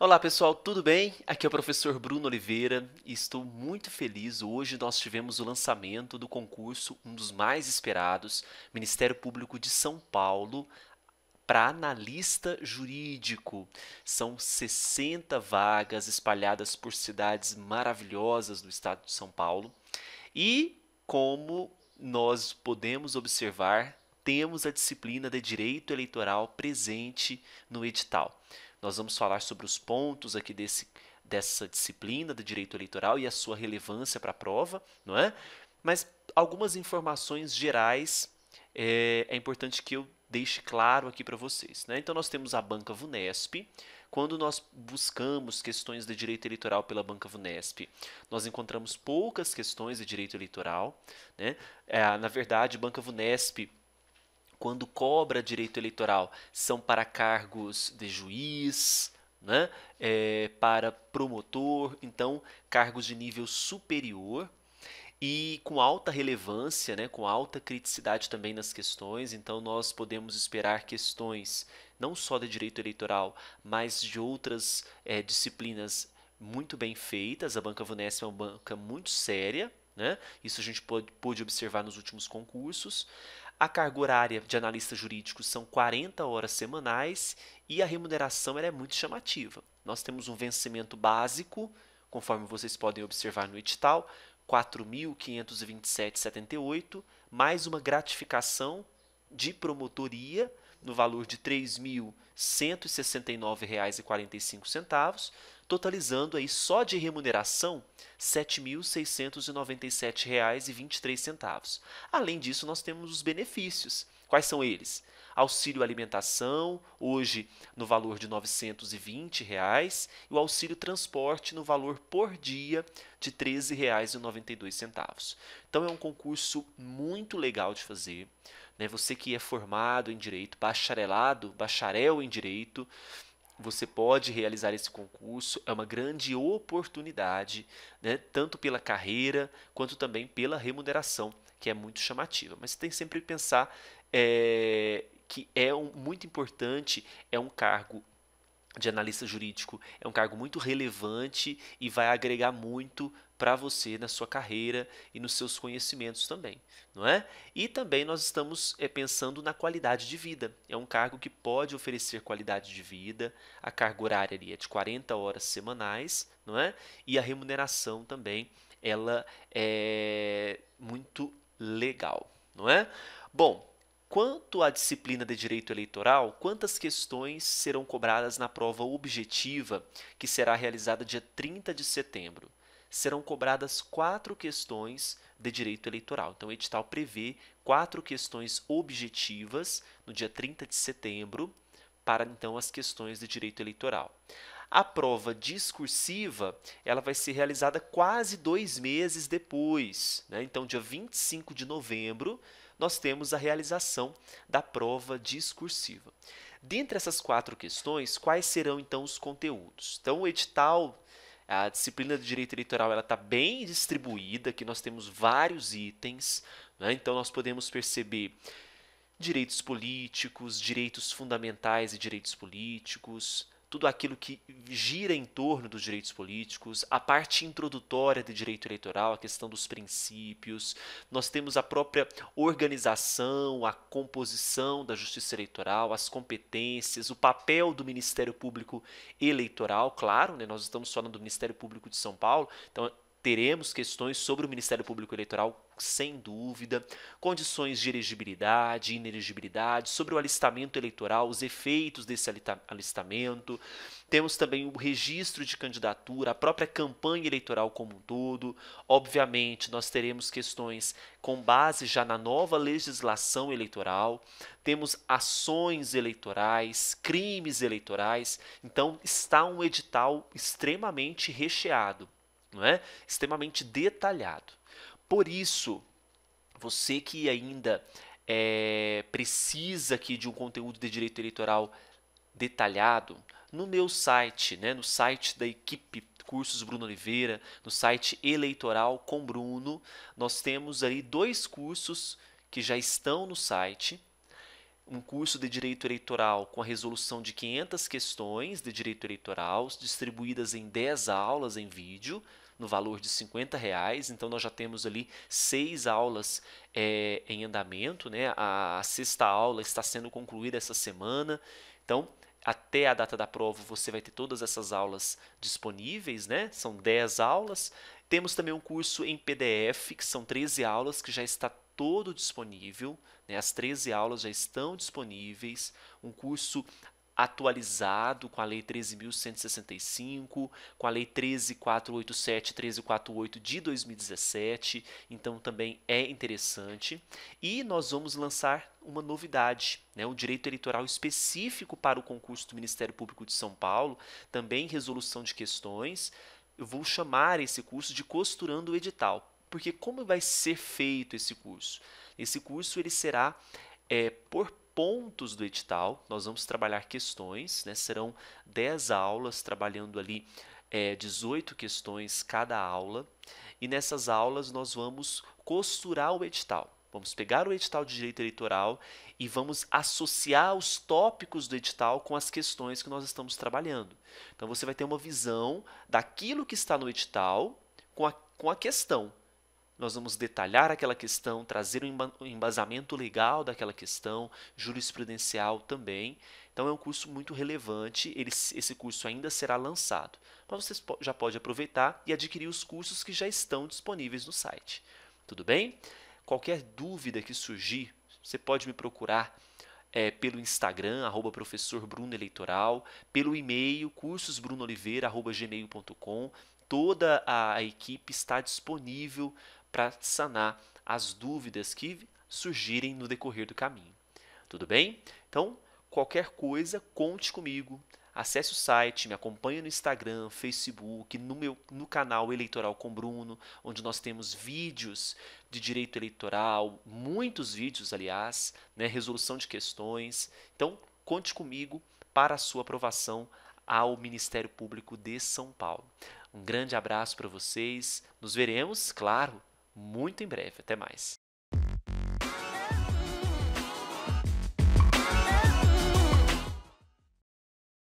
Olá pessoal, tudo bem? Aqui é o professor Bruno Oliveira e estou muito feliz. Hoje nós tivemos o lançamento do concurso, um dos mais esperados, Ministério Público de São Paulo, para analista jurídico. São 60 vagas espalhadas por cidades maravilhosas do estado de São Paulo. E como nós podemos observar, temos a disciplina de direito eleitoral presente no edital. Nós vamos falar sobre os pontos aqui desse, dessa disciplina de direito eleitoral e a sua relevância para a prova, não é? Mas algumas informações gerais é, é importante que eu deixe claro aqui para vocês. Né? Então, nós temos a Banca Vunesp. Quando nós buscamos questões de direito eleitoral pela Banca Vunesp, nós encontramos poucas questões de direito eleitoral. Né? É, na verdade, Banca Vunesp quando cobra direito eleitoral são para cargos de juiz, né? É, para promotor, então cargos de nível superior e com alta relevância, né? com alta criticidade também nas questões. Então nós podemos esperar questões não só de direito eleitoral, mas de outras é, disciplinas muito bem feitas. A banca Vunesp é uma banca muito séria, né? Isso a gente pôde observar nos últimos concursos. A carga horária de analista jurídico são 40 horas semanais e a remuneração é muito chamativa. Nós temos um vencimento básico, conforme vocês podem observar no edital, 4.527,78, mais uma gratificação de promotoria no valor de R$ 3.169,45 totalizando aí só de remuneração R$ 7.697,23. Além disso, nós temos os benefícios. Quais são eles? Auxílio alimentação, hoje no valor de R$ 920, reais, e o auxílio transporte no valor por dia de R$ 13,92. Então é um concurso muito legal de fazer. Né? Você que é formado em direito, bacharelado, bacharel em direito, você pode realizar esse concurso, é uma grande oportunidade, né? tanto pela carreira quanto também pela remuneração, que é muito chamativa. Mas você tem sempre que pensar é, que é um, muito importante, é um cargo de analista jurídico, é um cargo muito relevante e vai agregar muito para você na sua carreira e nos seus conhecimentos também, não é? E também nós estamos é, pensando na qualidade de vida. É um cargo que pode oferecer qualidade de vida, a carga horária ali é de 40 horas semanais, não é? E a remuneração também, ela é muito legal, não é? Bom, Quanto à disciplina de direito eleitoral, quantas questões serão cobradas na prova objetiva que será realizada dia 30 de setembro? serão cobradas quatro questões de direito eleitoral. Então, o edital prevê quatro questões objetivas no dia 30 de setembro para então as questões de direito eleitoral. A prova discursiva ela vai ser realizada quase dois meses depois. Né? Então, dia 25 de novembro, nós temos a realização da prova discursiva. Dentre essas quatro questões, quais serão então os conteúdos? Então, o edital a disciplina de direito eleitoral ela está bem distribuída, que nós temos vários itens, né? então nós podemos perceber direitos políticos, direitos fundamentais e direitos políticos, tudo aquilo que gira em torno dos direitos políticos, a parte introdutória do direito eleitoral, a questão dos princípios. Nós temos a própria organização, a composição da justiça eleitoral, as competências, o papel do Ministério Público Eleitoral, claro, né? nós estamos falando do Ministério Público de São Paulo, então teremos questões sobre o Ministério Público Eleitoral, sem dúvida, condições de elegibilidade, inelegibilidade, sobre o alistamento eleitoral, os efeitos desse alistamento. Temos também o registro de candidatura, a própria campanha eleitoral como um todo. Obviamente, nós teremos questões com base já na nova legislação eleitoral. Temos ações eleitorais, crimes eleitorais. Então, está um edital extremamente recheado não é? Extremamente detalhado. Por isso, você que ainda é, precisa aqui de um conteúdo de direito eleitoral detalhado, no meu site, né, no site da equipe Cursos Bruno Oliveira, no site Eleitoral com Bruno, nós temos aí dois cursos que já estão no site. Um curso de direito eleitoral com a resolução de 500 questões de direito eleitoral, distribuídas em 10 aulas em vídeo, no valor de 50 reais. Então nós já temos ali seis aulas é, em andamento, né? A, a sexta aula está sendo concluída essa semana. Então até a data da prova você vai ter todas essas aulas disponíveis, né? São 10 aulas. Temos também um curso em PDF, que são 13 aulas, que já está todo disponível. Né? As 13 aulas já estão disponíveis. Um curso atualizado com a Lei 13.165, com a Lei 13.487, 13.48 de 2017, então também é interessante. E nós vamos lançar uma novidade, né, um direito eleitoral específico para o concurso do Ministério Público de São Paulo, também resolução de questões. Eu vou chamar esse curso de Costurando o Edital, porque como vai ser feito esse curso? Esse curso ele será é, por pontos do edital. Nós vamos trabalhar questões, né? serão 10 aulas, trabalhando ali é, 18 questões cada aula. E nessas aulas nós vamos costurar o edital. Vamos pegar o edital de direito eleitoral e vamos associar os tópicos do edital com as questões que nós estamos trabalhando. Então você vai ter uma visão daquilo que está no edital com a, com a questão nós vamos detalhar aquela questão, trazer o embasamento legal daquela questão, jurisprudencial também. Então é um curso muito relevante, ele, esse curso ainda será lançado. Mas você já pode aproveitar e adquirir os cursos que já estão disponíveis no site. Tudo bem? Qualquer dúvida que surgir, você pode me procurar é, pelo Instagram, arroba pelo e-mail cursosbrunoliveira@gmail.com Toda a equipe está disponível para sanar as dúvidas que surgirem no decorrer do caminho. Tudo bem? Então, qualquer coisa, conte comigo. Acesse o site, me acompanhe no Instagram, Facebook, no meu no canal Eleitoral com Bruno, onde nós temos vídeos de direito eleitoral, muitos vídeos, aliás, né, resolução de questões. Então, conte comigo para a sua aprovação ao Ministério Público de São Paulo. Um grande abraço para vocês. Nos veremos, claro, muito em breve. Até mais.